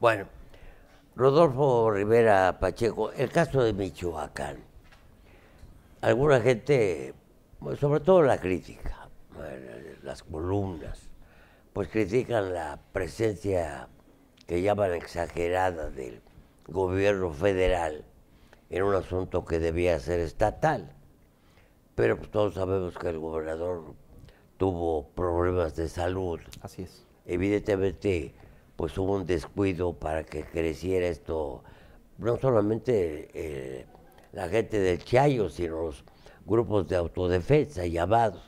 Bueno, Rodolfo Rivera Pacheco, el caso de Michoacán. Alguna gente, pues, sobre todo la crítica, las columnas, pues critican la presencia que llaman exagerada del gobierno federal en un asunto que debía ser estatal. Pero pues, todos sabemos que el gobernador tuvo problemas de salud. Así es. Evidentemente pues hubo un descuido para que creciera esto, no solamente eh, la gente del Chayo, sino los grupos de autodefensa llamados.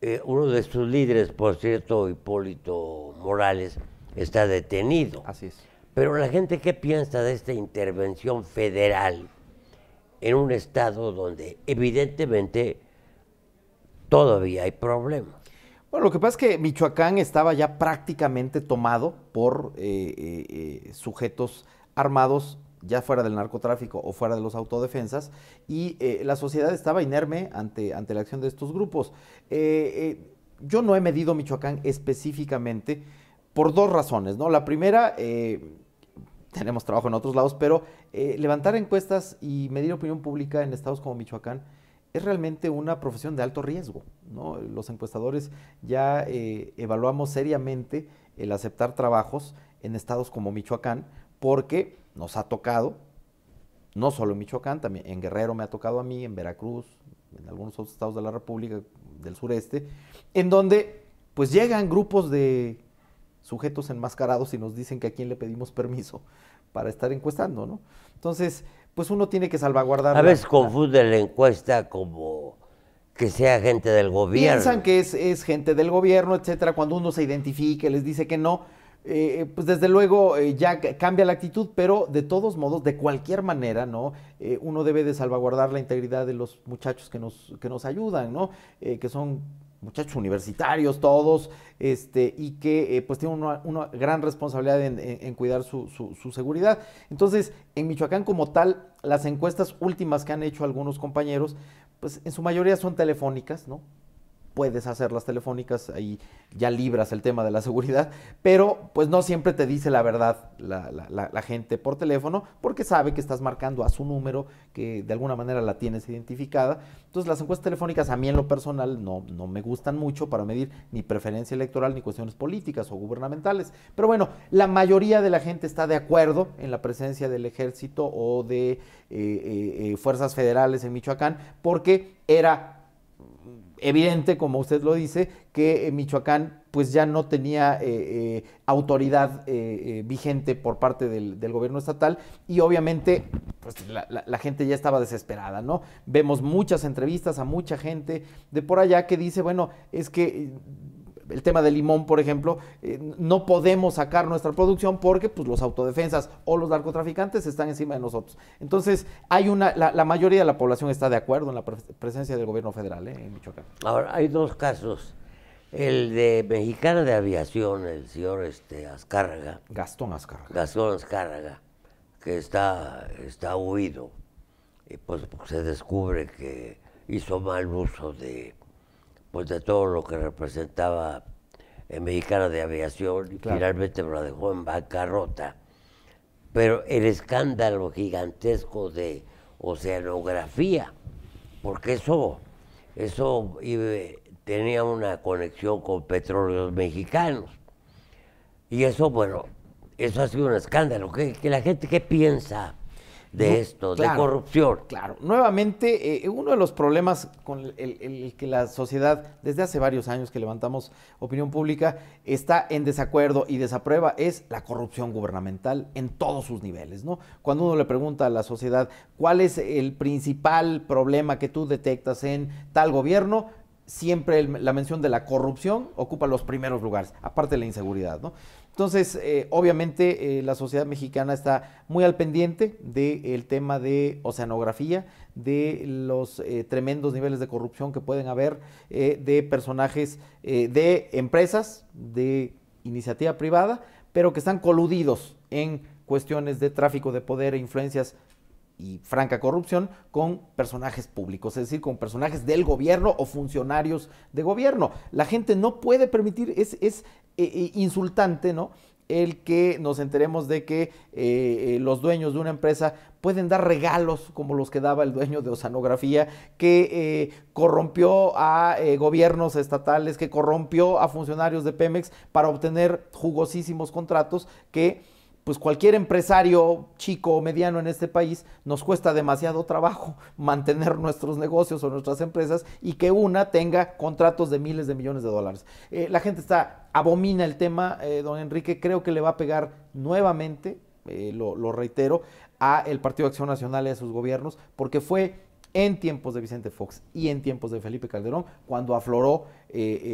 Eh, uno de sus líderes, por cierto, Hipólito Morales, está detenido. Pero la gente, ¿qué piensa de esta intervención federal en un estado donde evidentemente todavía hay problemas? Bueno, lo que pasa es que Michoacán estaba ya prácticamente tomado por eh, eh, eh, sujetos armados ya fuera del narcotráfico o fuera de los autodefensas, y la sociedad estaba inerme ante, ante la acción de estos grupos. yo no he medido Michoacán específicamente por dos razones, ¿no? La primera, tenemos trabajo en otros lados, pero levantar encuestas y medir opinión pública en estados como Michoacán es realmente una profesión de alto riesgo. ¿no? Los encuestadores ya eh, evaluamos seriamente el aceptar trabajos en estados como Michoacán porque nos ha tocado, no solo en Michoacán, también en Guerrero me ha tocado a mí, en Veracruz, en algunos otros estados de la República del sureste, en donde pues llegan grupos de sujetos enmascarados y nos dicen que a quién le pedimos permiso para estar encuestando, ¿no? Entonces, pues uno tiene que salvaguardar. A veces confunde la encuesta como que sea gente del gobierno. Piensan que es, gente del gobierno, etcétera. Cuando uno se identifique, les dice que no, eh, pues desde luego eh, ya cambia la actitud, pero de todos modos, de cualquier manera, ¿no? Eh, uno debe de salvaguardar la integridad de los muchachos que nos, que nos ayudan, ¿no? que son muchachos universitarios todos, este, y que eh, pues tienen una, gran responsabilidad en, cuidar su, seguridad. Entonces, en Michoacán como tal, las encuestas últimas que han hecho algunos compañeros, pues en su mayoría son telefónicas, ¿no? puedes hacer las telefónicas, ahí ya libras el tema de la seguridad, pero pues no siempre te dice la verdad la, gente por teléfono porque sabe que estás marcando a su número, que de alguna manera la tienes identificada. Entonces las encuestas telefónicas a mí en lo personal no, no me gustan mucho para medir ni preferencia electoral ni cuestiones políticas o gubernamentales, pero bueno, la mayoría de la gente está de acuerdo en la presencia del ejército o de eh, eh, eh, fuerzas federales en Michoacán porque era evidente, como usted lo dice, que eh, Michoacán pues ya no tenía eh, eh, autoridad vigente por parte del, gobierno estatal y obviamente pues, la, la, gente ya estaba desesperada, ¿no? Vemos muchas entrevistas a mucha gente de por allá que dice, bueno, es que el tema de limón, por ejemplo, eh, no podemos sacar nuestra producción porque pues, los autodefensas o los narcotraficantes están encima de nosotros. Entonces, hay una, la, mayoría de la población está de acuerdo en la presencia del gobierno federal eh, en Michoacán. Ahora, hay dos casos. El de Mexicana de Aviación, el señor este, Azcárraga. Gastón Azcárraga. Gastón Azcárraga, que está, está huido. Y pues se descubre que hizo mal uso de pues de todo lo que representaba en eh, Mexicana de Aviación, finalmente lo dejó en bancarrota. Pero el escándalo gigantesco de oceanografía, porque eso, eso tenía una conexión con petróleos mexicanos. Y eso, bueno, eso ha sido un escándalo. que la gente qué piensa? de esto, de corrupción. Claro, nuevamente, eh, uno de los problemas con el, el, que la sociedad, desde hace varios años que levantamos opinión pública, está en desacuerdo y desaprueba es la corrupción gubernamental en todos sus niveles, ¿no? Cuando uno le pregunta a la sociedad cuál es el principal problema que tú detectas en tal gobierno, siempre la mención de la corrupción ocupa los primeros lugares, aparte de la inseguridad, ¿no? Entonces, eh, obviamente, eh, la sociedad mexicana está muy al pendiente del tema de oceanografía, de los eh, tremendos niveles de corrupción que pueden haber de personajes de empresas, de iniciativa privada, pero que están coludidos en cuestiones de tráfico de poder e influencias y franca corrupción con personajes públicos, es decir, con personajes del gobierno o funcionarios de gobierno. La gente no puede permitir, es, eh, eh, insultante, ¿no? El que nos enteremos de que eh, los dueños de una empresa pueden dar regalos como los que daba el dueño de Oceanografía, que corrompió a gobiernos estatales, que corrompió a funcionarios de Pemex para obtener jugosísimos contratos que pues cualquier empresario chico o mediano en este país nos cuesta demasiado trabajo mantener nuestros negocios o nuestras empresas y que una tenga contratos de miles de millones de dólares. Eh, la gente está, abomina el tema, eh, don Enrique, creo que le va a pegar nuevamente, eh, lo, reitero, a el Partido de Acción Nacional y a sus gobiernos, porque fue en tiempos de Vicente Fox y en tiempos de Felipe Calderón, cuando afloró eh, eh,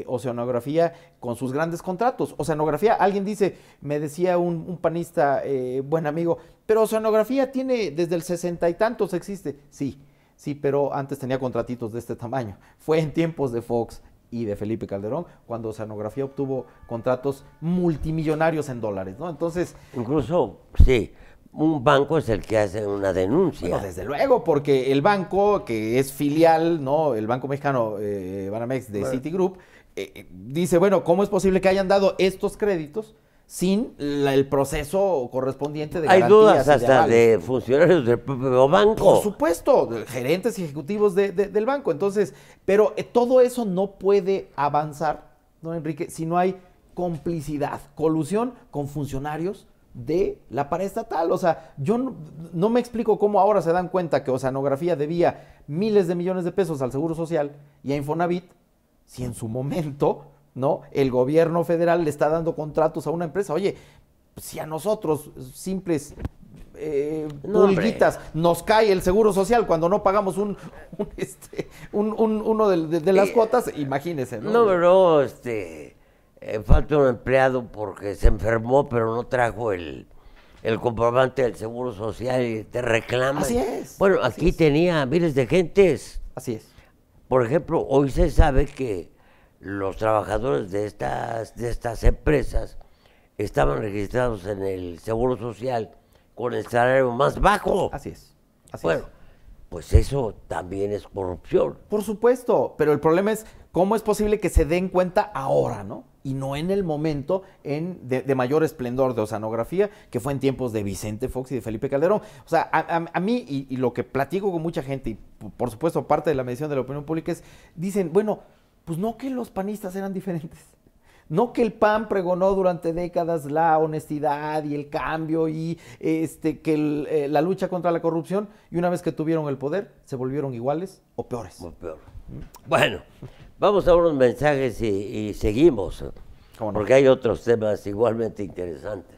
eh, oceanografía con sus grandes contratos. Oceanografía, alguien dice, me decía un, panista, buen amigo, pero oceanografía tiene desde el sesenta y tantos existe. Sí, sí, pero antes tenía contratitos de este tamaño. Fue en tiempos de Fox y de Felipe Calderón, cuando Oceanografía obtuvo contratos multimillonarios en dólares, ¿no? Entonces... Incluso, sí, un banco es el que hace una denuncia. desde luego, porque el banco que es filial, ¿no? El Banco Mexicano eh, Banamex de Citigroup, eh, eh, dice, bueno, ¿cómo es posible que hayan dado estos créditos sin el proceso correspondiente de Hay dudas hasta de funcionarios del propio banco. Por supuesto, gerentes ejecutivos del banco. Entonces, pero todo eso no puede avanzar, don Enrique, si no hay complicidad, colusión con funcionarios de la estatal. O sea, yo no, me explico cómo ahora se dan cuenta que Oceanografía debía miles de millones de pesos al Seguro Social y a Infonavit, si en su momento, ¿no? El gobierno federal le está dando contratos a una empresa. Oye, si a nosotros, simples eh, pulguitas, nos cae el seguro social cuando no pagamos un, este, uno de, las eh, cuotas, imagínese, ¿no? No, pero este eh, falta un empleado porque se enfermó, pero no trajo el, comprobante del seguro social y te reclama. Así es. Bueno, aquí tenía miles de gentes. Así es. Por ejemplo, hoy se sabe que los trabajadores de estas, de estas empresas estaban registrados en el seguro social con el salario más bajo. Así es. bueno, es. pues eso también es corrupción. Por supuesto, pero el problema es ¿Cómo es posible que se den cuenta ahora, no? Y no en el momento en, de, mayor esplendor de oceanografía, que fue en tiempos de Vicente Fox y de Felipe Calderón. O sea, a, mí, y, lo que platico con mucha gente, y por supuesto parte de la medición de la opinión pública, es, dicen, bueno, pues no que los panistas eran diferentes. No que el PAN pregonó durante décadas la honestidad y el cambio y este, que eh, la lucha contra la corrupción y una vez que tuvieron el poder se volvieron iguales o peores. peor. Mm. Bueno, Vamos a unos mensajes y, seguimos, porque hay otros temas igualmente interesantes.